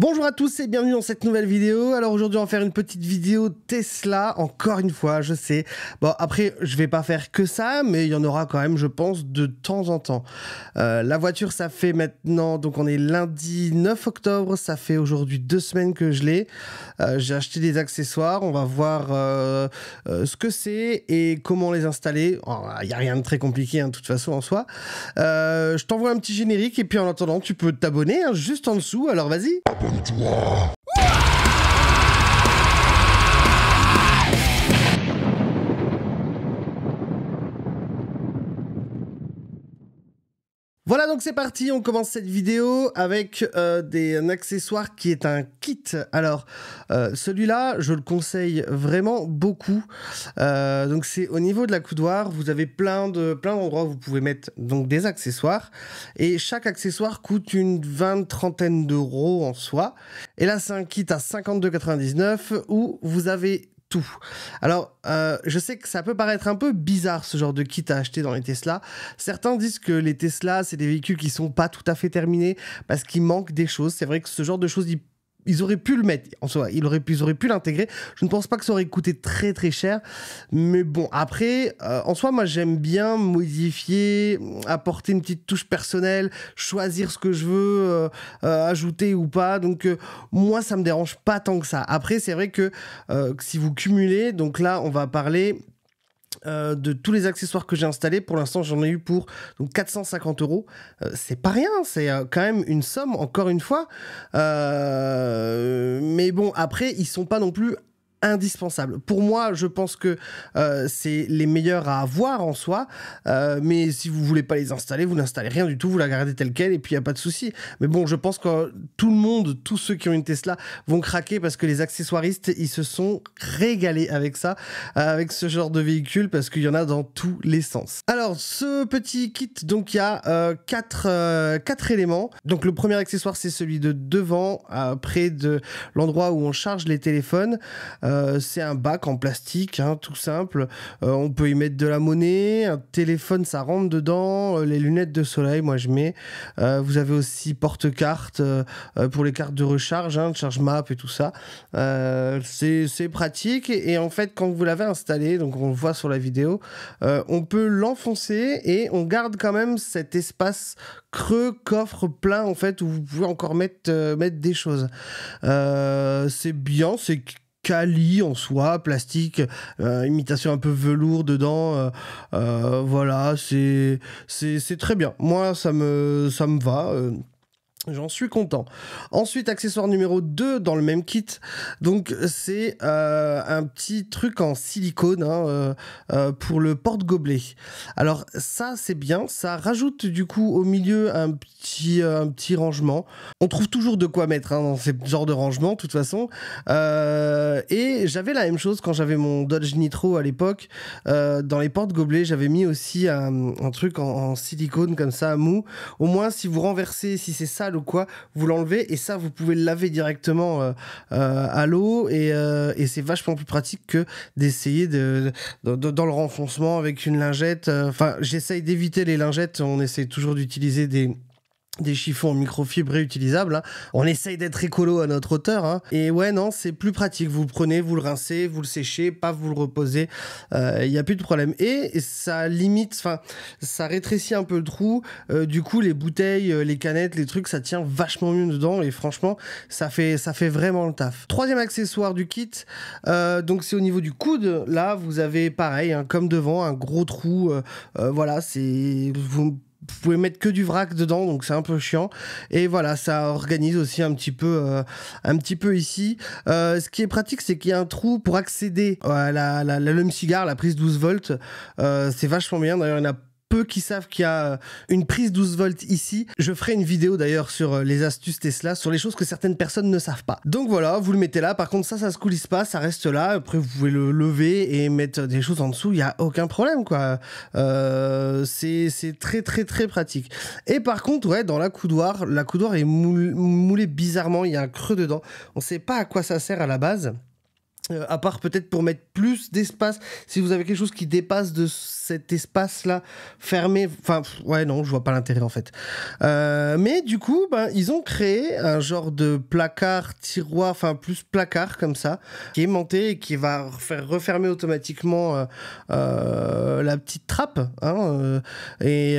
Bonjour à tous et bienvenue dans cette nouvelle vidéo. Alors aujourd'hui on va faire une petite vidéo Tesla, encore une fois, je sais. Bon après je vais pas faire que ça, mais il y en aura quand même je pense de temps en temps. Euh, la voiture ça fait maintenant, donc on est lundi 9 octobre, ça fait aujourd'hui deux semaines que je l'ai. Euh, j'ai acheté des accessoires, on va voir euh, ce que c'est et comment les installer. Il oh, n'y a rien de très compliqué en hein, de toute façon en soi. je t'envoie un petit générique et puis en attendant tu peux t'abonner hein, juste en dessous, alors vas-y. bourgeois Voilà donc c'est parti, on commence cette vidéo avec euh, des, un accessoire qui est un kit. Alors euh, celui-là je le conseille vraiment beaucoup. Euh, donc c'est au niveau de la coudoir, vous avez plein de plein d'endroits où vous pouvez mettre donc des accessoires et chaque accessoire coûte une vingt trentaine d'euros en soi. Et là c'est un kit à 52,99 où vous avez tout. Alors, euh, je sais que ça peut paraître un peu bizarre ce genre de kit à acheter dans les Tesla. Certains disent que les Tesla, c'est des véhicules qui sont pas tout à fait terminés parce qu'il manque des choses. C'est vrai que ce genre de choses, ils ils auraient pu le mettre en soi, ils auraient pu, ils pu l'intégrer. Je ne pense pas que ça aurait coûté très très cher, mais bon, après, euh, en soi, moi j'aime bien modifier, apporter une petite touche personnelle, choisir ce que je veux euh, euh, ajouter ou pas. Donc moi, ça me dérange pas tant que ça. Après, c'est vrai que si vous cumulez, donc là, on va parler euh, de tous les accessoires que j'ai installés, pour l'instant j'en ai eu pour donc 450 euros. Euh, c'est pas rien, c'est euh, quand même une somme, encore une fois. mais bon, après, ils sont pas non plus indispensable. Pour moi, je pense que euh, c'est les meilleurs à avoir en soi, euh, mais si vous voulez pas les installer, vous n'installez rien du tout, vous la gardez telle quelle et puis il n'y a pas de souci. Mais bon, je pense que tout le monde, tous ceux qui ont une Tesla, vont craquer parce que les accessoiristes, ils se sont régalés avec ça, euh, avec ce genre de véhicule, parce qu'il y en a dans tous les sens. Alors, ce petit kit, donc il y a quatre, quatre, éléments. Donc le premier accessoire, c'est celui de devant, près de l'endroit où on charge les téléphones. Euh, c'est un bac en plastique, hein, tout simple. Euh, on peut y mettre de la monnaie, un téléphone, ça rentre dedans, euh, les lunettes de soleil, moi je mets. vous avez aussi porte cartes pour les cartes de recharge, hein, de charge map et tout ça. c'est pratique et, en fait, quand vous l'avez installé, donc on le voit sur la vidéo, on peut l'enfoncer et on garde quand même cet espace creux, coffre plein en fait où vous pouvez encore mettre, mettre des choses. c'est bien, c'est quali en soi, plastique, euh, imitation un peu velours dedans. Euh, euh, voilà, c'est, c'est, c'est très bien. Moi, ça me, ça me va j'en suis content. Ensuite, accessoire numéro 2 dans le même kit, donc c'est euh, un petit truc en silicone hein, euh, euh, pour le porte-gobelet. Alors ça, c'est bien, ça rajoute du coup au milieu un petit, petit rangement. On trouve toujours de quoi mettre hein, dans ce genre de rangement, de toute façon. et j'avais la même chose quand j'avais mon Dodge Nitro à l'époque. dans les portes gobelets j'avais mis aussi un, truc en, silicone comme ça, mou. Au moins, si vous renversez, si c'est sale quoi, vous l'enlevez et ça, vous pouvez le laver directement euh, euh, à l'eau euh, et, c'est vachement plus pratique que d'essayer de, dans le renfoncement avec une lingette. Enfin, j'essaye d'éviter les lingettes. On essaie toujours d'utiliser des, des chiffons microfibre réutilisables. Hein. On essaye d'être écolo à notre hauteur. Hein. Et ouais, non, c'est plus pratique. Vous le prenez, vous le rincez, vous le séchez, paf, vous le reposez. Il euh, n'y a plus de problème. Et ça limite, enfin, ça rétrécit un peu le trou. Euh, du coup, les bouteilles, euh, les canettes, les trucs, ça tient vachement mieux dedans. Et franchement, ça fait, ça fait vraiment le taf. Troisième accessoire du kit, donc c'est au niveau du coude. Là, vous avez pareil, hein, comme devant, un gros trou. voilà, c'est... Vous vous pouvez mettre que du vrac dedans, donc c'est un peu chiant. Et voilà, ça organise aussi un petit peu, euh, un petit peu ici. Euh, ce qui est pratique, c'est qu'il y a un trou pour accéder à la, la, la, cigare, la prise 12 volts. Euh, c'est vachement bien. D'ailleurs, il n'y en a peu qui savent qu'il y a euh, une prise 12 volts ici. Je ferai une vidéo d'ailleurs sur euh, les astuces Tesla, sur les choses que certaines personnes ne savent pas. Donc voilà, vous le mettez là. Par contre, ça, ça se coulisse pas, ça reste là. Après, vous pouvez le lever et mettre des choses en dessous. Il n'y a aucun problème, quoi. Euh, c'est très, très, très pratique. Et par contre, ouais, dans la coudoir, la coudoir est moulée bizarrement. Il y a un creux dedans. On ne sait pas à quoi ça sert à la base. Euh, à part peut-être pour mettre plus d'espace, si vous avez quelque chose qui dépasse de cet espace-là fermé, enfin ouais non, je vois pas l'intérêt en fait. Euh, mais du coup, ben, ils ont créé un genre de placard tiroir, enfin plus placard comme ça, qui est monté et qui va faire refermer automatiquement euh, la petite trappe. Hein, et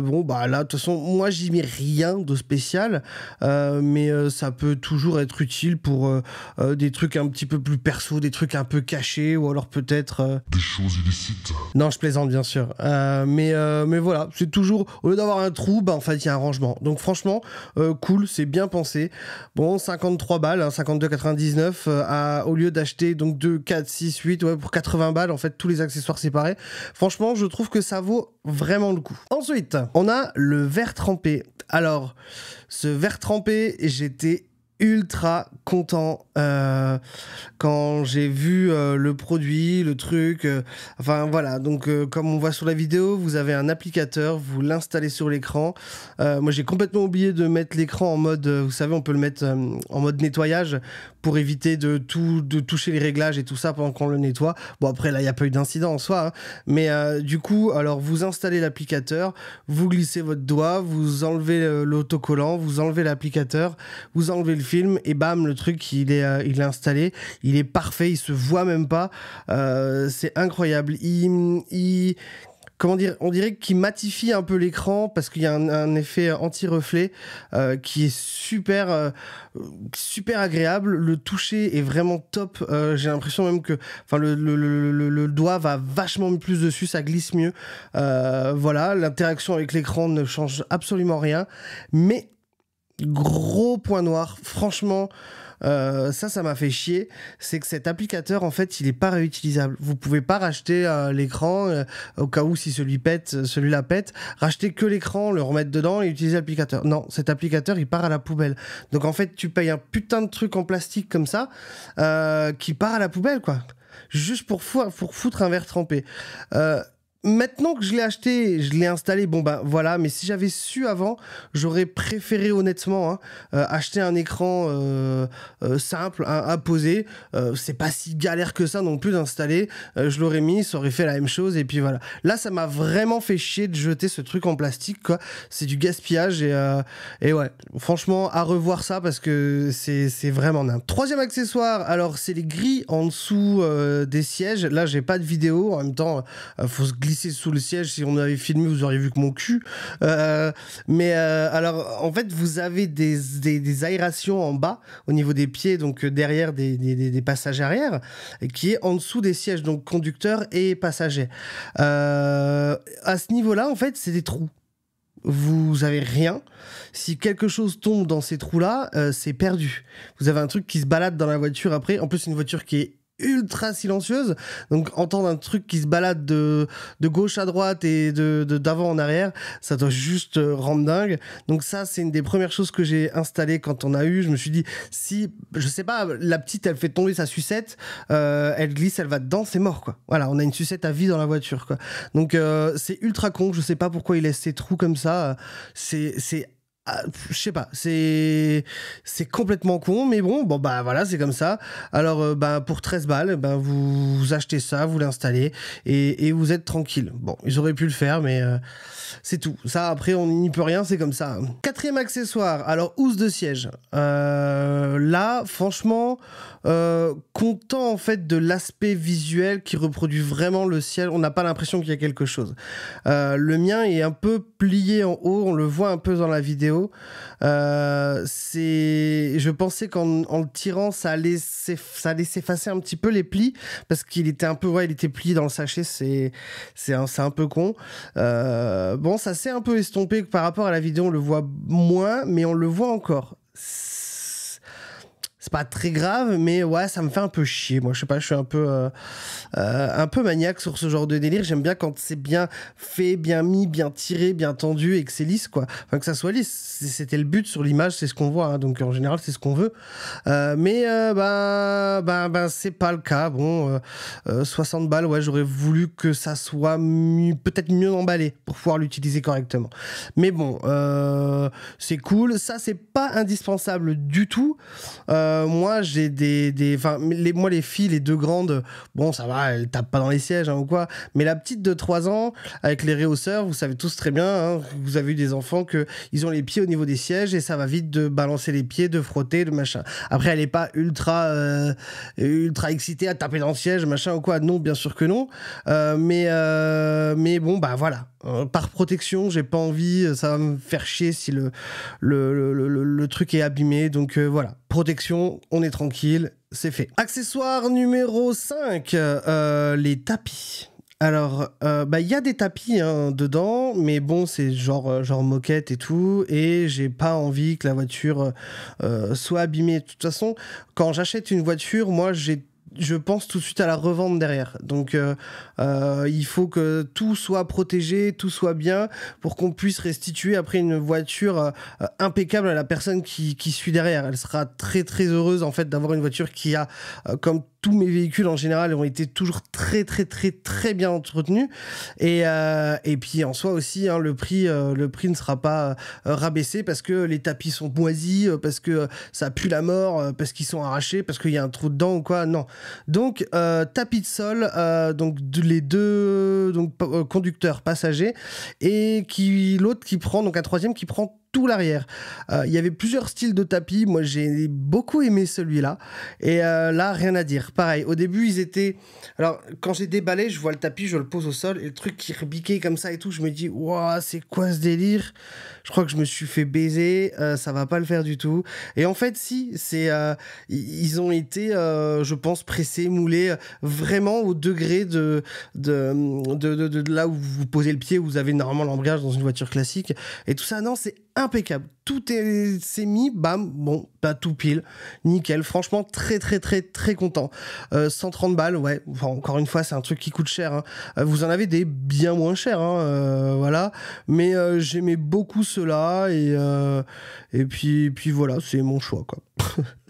bon bah là, de toute façon, moi j'y mets rien de spécial, mais ça peut toujours être utile pour des trucs un petit peu plus personnels des trucs un peu cachés, ou alors peut-être... Euh, des choses illicites. Non, je plaisante bien sûr. Euh, mais, euh, mais voilà, c'est toujours... Au lieu d'avoir un trou, bah, en fait, il y a un rangement. Donc franchement, cool, c'est bien pensé. Bon, 53 balles, 52,99, hein, au lieu d'acheter donc 2, 4, 6, 8, ouais, pour 80 balles, en fait, tous les accessoires séparés. Franchement, je trouve que ça vaut vraiment le coup. Ensuite, on a le verre trempé. Alors, ce verre trempé, j'étais ultra content euh, quand j'ai vu euh, le produit, le truc. Euh, enfin voilà, donc comme on voit sur la vidéo, vous avez un applicateur, vous l'installez sur l'écran. moi j'ai complètement oublié de mettre l'écran en mode, vous savez, on peut le mettre en mode nettoyage pour éviter de tout de toucher les réglages et tout ça pendant qu'on le nettoie. Bon après là il n'y a pas eu d'incident en soi, hein. mais euh, du coup alors vous installez l'applicateur, vous glissez votre doigt, vous enlevez euh, l'autocollant, vous enlevez l'applicateur, vous enlevez le film et bam le truc il est euh, il installé, il est parfait, il se voit même pas, c'est incroyable. il comment dire, on dirait qu'il matifie un peu l'écran parce qu'il y a un, effet anti-reflet euh, qui est super, euh, super agréable. Le toucher est vraiment top. Euh, j'ai l'impression même que, enfin, le, le, doigt va vachement plus dessus, ça glisse mieux. voilà, l'interaction avec l'écran ne change absolument rien. Mais gros point noir, franchement. Euh, ça, ça m'a fait chier. C'est que cet applicateur, en fait, il est pas réutilisable. Vous pouvez pas racheter euh, l'écran euh, au cas où si celui pète, celui-là pète, racheter que l'écran, le remettre dedans et utiliser l'applicateur. Non, cet applicateur, il part à la poubelle. Donc en fait, tu payes un putain de truc en plastique comme ça qui part à la poubelle, quoi. Juste pour, pour foutre un verre trempé. Euh, maintenant que je l'ai acheté, je l'ai installé, bon ben voilà, mais si j'avais su avant, j'aurais préféré honnêtement hein, euh, acheter un écran euh, euh, simple à, poser. c'est pas si galère que ça non plus d'installer. je l'aurais mis, ça aurait fait la même chose et puis voilà. Là, ça m'a vraiment fait chier de jeter ce truc en plastique quoi. C'est du gaspillage et, ouais, franchement à revoir ça parce que c'est, vraiment un Troisième accessoire, alors c'est les grilles en dessous des sièges. Là, j'ai pas de vidéo en même temps, il faut se glissé sous le siège. Si on avait filmé, vous auriez vu que mon cul. Euh, mais euh, alors, en fait, vous avez des, des, aérations en bas, au niveau des pieds, donc euh, derrière des, des, passages arrière, qui est en dessous des sièges, donc conducteur et passager. à ce niveau-là, en fait, c'est des trous vous avez rien. Si quelque chose tombe dans ces trous-là, c'est perdu. Vous avez un truc qui se balade dans la voiture après. En plus, une voiture qui est ultra silencieuse. Donc entendre un truc qui se balade de, de gauche à droite et de d'avant en arrière, ça doit juste euh, rendre dingue. Donc ça, c'est une des premières choses que j'ai installées quand on a eu. Je me suis dit, si, je sais pas, la petite, elle fait tomber sa sucette, euh, elle glisse, elle va dedans, c'est mort, quoi. Voilà, on a une sucette à vie dans la voiture, quoi. Donc euh, c'est ultra con, je sais pas pourquoi il laisse ces trous comme ça. C'est ah, je sais pas, c'est c'est complètement con, mais bon, bon bah voilà, c'est comme ça. Alors euh, bah, pour 13 balles, ben vous, achetez ça, vous l'installez et, vous êtes tranquille. Bon, ils auraient pu le faire, mais euh, c'est tout. Ça après, on n'y peut rien, c'est comme ça. Quatrième accessoire, alors housse de siège. Euh, là, franchement, content en fait de l'aspect visuel qui reproduit vraiment le ciel. On n'a pas l'impression qu'il y a quelque chose. le mien est un peu plié en haut, on le voit un peu dans la vidéo. Euh, c'est, je pensais qu'en le tirant, ça allait, ça allait s'effacer un petit peu les plis parce qu'il était un peu, ouais, il était plié dans le sachet. C'est, c'est un, un, peu con. Euh, bon, ça s'est un peu estompé par rapport à la vidéo, on le voit moins, mais on le voit encore c'est pas très grave, mais ouais, ça me fait un peu chier. Moi, je sais pas, je suis un peu, euh, euh, un peu maniaque sur ce genre de délire. J'aime bien quand c'est bien fait, bien mis, bien tiré, bien tendu et que c'est lisse, quoi. Enfin, que ça soit lisse. C'était le but sur l'image, c'est ce qu'on voit. Hein. donc, en général, c'est ce qu'on veut. Euh, mais, ben, ben ben c'est pas le cas. Bon, 60 balles, ouais, j'aurais voulu que ça soit peut-être mieux emballé pour pouvoir l'utiliser correctement. Mais bon, c'est cool. Ça, c'est pas indispensable du tout. Euh, euh, moi, j'ai des. des les, moi, les filles, les deux grandes, bon, ça va, elles tapent pas dans les sièges hein, ou quoi. Mais la petite de 3 ans, avec les réhausseurs, vous savez tous très bien, hein, vous avez eu des enfants que ils ont les pieds au niveau des sièges et ça va vite de balancer les pieds, de frotter, de machin. Après, elle n'est pas ultra, euh, ultra excitée à taper dans le siège, machin ou quoi. Non, bien sûr que non. Euh, mais, mais bon, bah voilà. Euh, par protection, j'ai pas envie, euh, ça va me faire chier si le, le, truc est abîmé. Donc euh, voilà, protection, on est tranquille, c'est fait. Accessoire numéro 5, les tapis. Alors, bah, il y a des tapis hein, dedans, mais bon, c'est genre, genre moquette et tout, et j'ai pas envie que la voiture soit abîmée. De toute façon, quand j'achète une voiture, moi, j'ai je pense tout de suite à la revente derrière. Donc, euh, euh, il faut que tout soit protégé, tout soit bien, pour qu'on puisse restituer après une voiture euh, impeccable à la personne qui, suit derrière. Elle sera très très heureuse en fait d'avoir une voiture qui a, comme tous mes véhicules en général, ont été toujours très très très très bien entretenus. Et, et puis en soi aussi, hein, le prix le prix ne sera pas rabaissé parce que les tapis sont moisis, parce que ça pue la mort, parce qu'ils sont arrachés, parce qu'il y a un trou dedans ou quoi. Non. Donc, euh, tapis de sol, euh, donc les deux donc, euh, conducteurs, passagers, et qui l'autre qui prend, donc un troisième qui prend tout l'arrière. Euh, il y avait plusieurs styles de tapis. Moi, j'ai beaucoup aimé celui-là. Et euh, là, rien à dire. Pareil, au début, ils étaient. Alors, quand j'ai déballé, je vois le tapis, je le pose au sol. Et le truc qui rebiquait comme ça et tout, je me dis, waouh, c'est quoi ce délire Je crois que je me suis fait baiser. Euh, ça va pas le faire du tout. Et en fait, si, c'est. ils ont été, je pense, pressés, moulés vraiment au degré de de, là où vous posez le pied, où vous avez normalement l'embrayage dans une voiture classique. Et tout ça, non, c'est impeccable. Tout est semi, mis, bam, bon, pas tout pile, nickel. Franchement, très très très très content. 130 euh, balles, ouais. Enfin, encore une fois, c'est un truc qui coûte cher. Hein. Euh, vous en avez des bien moins chers, hein, euh, voilà. Mais j'aimais beaucoup cela et et puis et puis voilà, c'est mon choix quoi.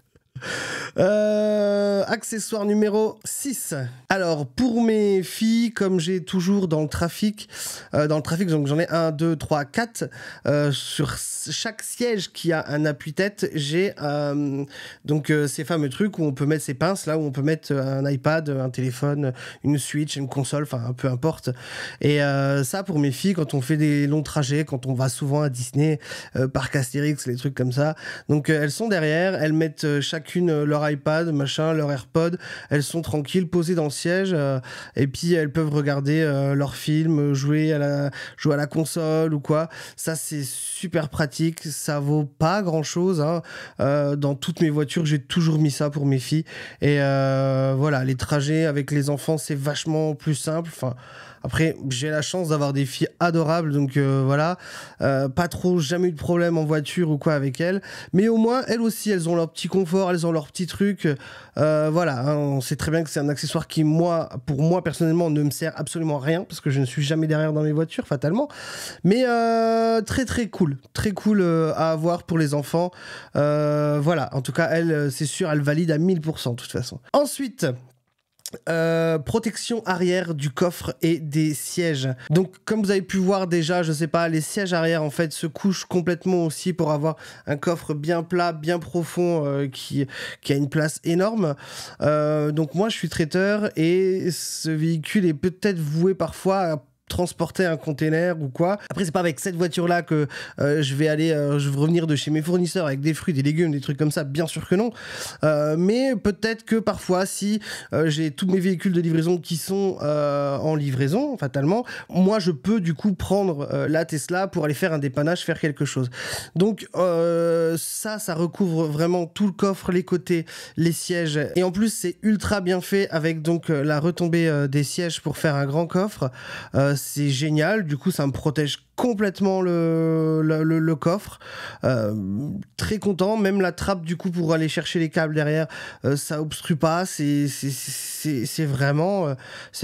Euh, accessoire numéro 6. Alors, pour mes filles, comme j'ai toujours dans le trafic, euh, dans le trafic, donc j'en ai 1, 2, 3, 4, sur chaque siège qui a un appui-tête, j'ai euh, donc ces fameux trucs où on peut mettre ses pinces, là où on peut mettre un iPad, un téléphone, une Switch, une console, enfin peu importe. Et ça, pour mes filles, quand on fait des longs trajets, quand on va souvent à Disney, Parc Astérix, les trucs comme ça, donc elles sont derrière, elles mettent chaque euh, leur iPad, machin, leur AirPod. Elles sont tranquilles, posées dans le siège, euh, et puis elles peuvent regarder leur leurs films, jouer à la à la console ou quoi. Ça c'est super pratique. Ça vaut pas grand chose. Hein. Euh, dans toutes mes voitures, j'ai toujours mis ça pour mes filles. Et voilà, les trajets avec les enfants, c'est vachement plus simple. Enfin après, j'ai la chance d'avoir des filles adorables, donc euh, voilà, euh, pas trop, jamais eu de problème en voiture ou quoi avec elles. Mais au moins, elles aussi, elles ont leur petit confort, elles ont leur petit truc. Euh, voilà, hein, on sait très bien que c'est un accessoire qui, moi, pour moi personnellement, ne me sert absolument rien parce que je ne suis jamais derrière dans mes voitures, fatalement. Mais très très cool, très cool à avoir pour les enfants. voilà, en tout cas, elle, c'est sûr, elle valide à 1000% de toute façon. Ensuite, euh, protection arrière du coffre et des sièges. Donc comme vous avez pu voir déjà, je sais pas, les sièges arrière en fait se couchent complètement aussi pour avoir un coffre bien plat, bien profond euh, qui, a une place énorme. Euh, donc moi je suis traiteur et ce véhicule est peut-être voué parfois à transporter un container ou quoi. Après, c'est pas avec cette voiture-là que euh, je vais aller, euh, je vais revenir de chez mes fournisseurs avec des fruits, des légumes, des trucs comme ça. Bien sûr que non. Euh, mais peut-être que parfois, si j'ai tous mes véhicules de livraison qui sont en livraison, fatalement, moi, je peux du coup prendre la Tesla pour aller faire un dépannage, faire quelque chose. Donc ça, ça recouvre vraiment tout le coffre, les côtés, les sièges. Et en plus, c'est ultra bien fait avec donc la retombée des sièges pour faire un grand coffre c'est génial. Du coup, ça me protège complètement le, coffre. Euh, très content. Même la trappe, du coup, pour aller chercher les câbles derrière, euh, ça obstrue pas. C'est, c'est, vraiment, euh,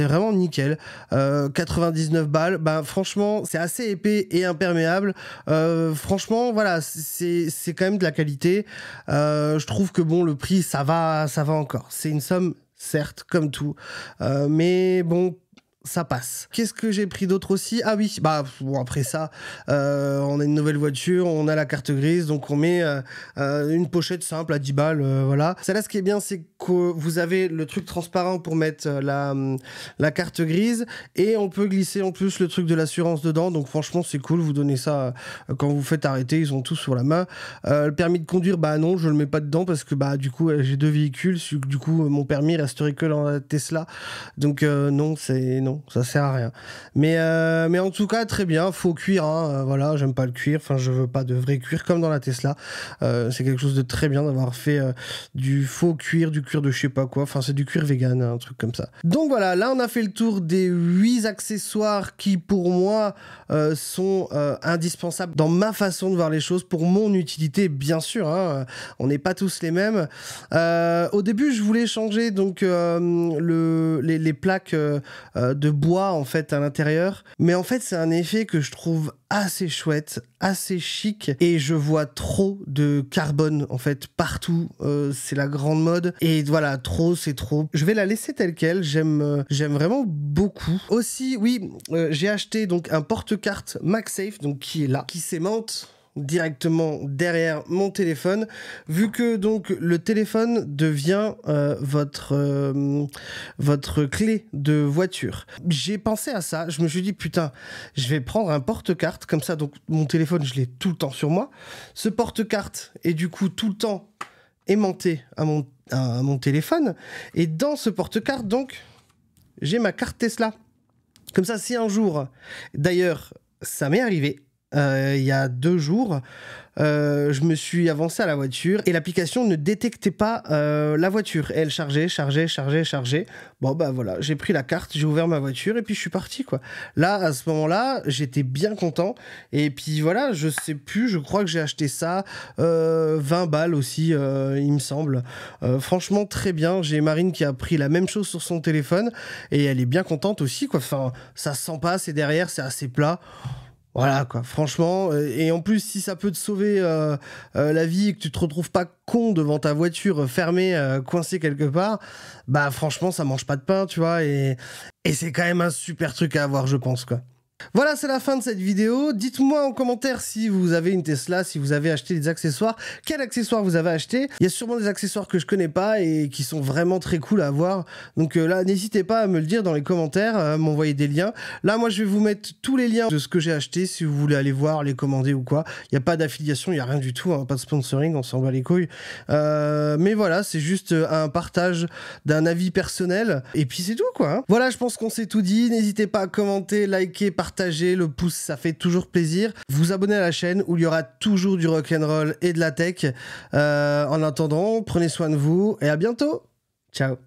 vraiment nickel. 99 balles. Ben, franchement, c'est assez épais et imperméable. franchement, voilà, c'est, quand même de la qualité. je trouve que bon, le prix, ça va, ça va encore. C'est une somme certes, comme tout. mais bon, ça passe. Qu'est-ce que j'ai pris d'autre aussi Ah oui, bah après ça, euh, on a une nouvelle voiture, on a la carte grise, donc on met euh, euh, une pochette simple à 10 balles, voilà. Celle-là, ce qui est bien, c'est que vous avez le truc transparent pour mettre la, la carte grise et on peut glisser en plus le truc de l'assurance dedans, donc franchement, c'est cool, vous donnez ça quand vous faites arrêter, ils ont tout sur la main. le permis de conduire, bah non, je le mets pas dedans parce que bah du coup, j'ai deux véhicules, du coup, mon permis resterait que dans la Tesla, donc non, c'est non ça sert à rien. Mais, euh, mais en tout cas, très bien, faux cuir, hein, euh, voilà, j'aime pas le cuir, enfin je veux pas de vrai cuir comme dans la Tesla. Euh, c'est quelque chose de très bien d'avoir fait du faux cuir, du cuir de je sais pas quoi, enfin c'est du cuir vegan, un truc comme ça. Donc voilà, là on a fait le tour des 8 accessoires qui pour moi sont indispensables dans ma façon de voir les choses, pour mon utilité bien sûr, hein, on n'est pas tous les mêmes. au début je voulais changer donc les, les, plaques de bois en fait à l'intérieur. Mais en fait, c'est un effet que je trouve assez chouette, assez chic et je vois trop de carbone en fait partout. Euh, c'est la grande mode et voilà, trop c'est trop. Je vais la laisser telle quelle. J'aime euh, j'aime vraiment beaucoup. Aussi, oui, euh, j'ai acheté donc un porte-carte MagSafe donc qui est là, qui s'aimante directement derrière mon téléphone, vu que donc le téléphone devient euh, votre, euh, votre clé de voiture. J'ai pensé à ça, je me suis dit putain, je vais prendre un porte-carte, comme ça donc mon téléphone je l'ai tout le temps sur moi. Ce porte-carte est du coup tout le temps aimanté à mon, à mon téléphone, et dans ce porte-carte donc j'ai ma carte Tesla. Comme ça si un jour, d'ailleurs ça m'est arrivé, euh, il y a deux jours. Euh, je me suis avancé à la voiture et l'application ne détectait pas euh, la voiture. elle chargeait, chargeait, chargeait, chargeait. Bon, bah voilà, j'ai pris la carte, j'ai ouvert ma voiture et puis je suis parti, quoi. Là, à ce moment-là, j'étais bien content. Et puis voilà, je sais plus, je crois que j'ai acheté ça 20 balles aussi, il me semble. franchement, très bien. J'ai Marine qui a pris la même chose sur son téléphone et elle est bien contente aussi, quoi. Enfin, ça sent pas, c'est derrière, c'est assez plat. Voilà quoi, franchement. Euh, et en plus, si ça peut te sauver euh, euh, la vie et que tu te retrouves pas con devant ta voiture fermée, coincé coincée quelque part, bah franchement, ça mange pas de pain, tu vois. Et, et c'est quand même un super truc à avoir, je pense quoi. Voilà, c'est la fin de cette vidéo. Dites-moi en commentaire si vous avez une Tesla, si vous avez acheté des accessoires, quel accessoire vous avez acheté. Il y a sûrement des accessoires que je connais pas et qui sont vraiment très cool à avoir. Donc euh, là, n'hésitez pas à me le dire dans les commentaires, m'envoyer des liens. Là, moi, je vais vous mettre tous les liens de ce que j'ai acheté si vous voulez aller voir, les commander ou quoi. Il n'y a pas d'affiliation, il n'y a rien du tout, hein. pas de sponsoring, on s'en bat les couilles. Euh, mais voilà, c'est juste euh, un partage d'un avis personnel et puis c'est tout quoi. Hein. Voilà, je pense qu'on s'est tout dit. N'hésitez pas à commenter, liker, partager partagez, le pouce, ça fait toujours plaisir. Vous abonnez à la chaîne où il y aura toujours du rock'n'roll et de la tech. Euh, en attendant, prenez soin de vous et à bientôt. Ciao.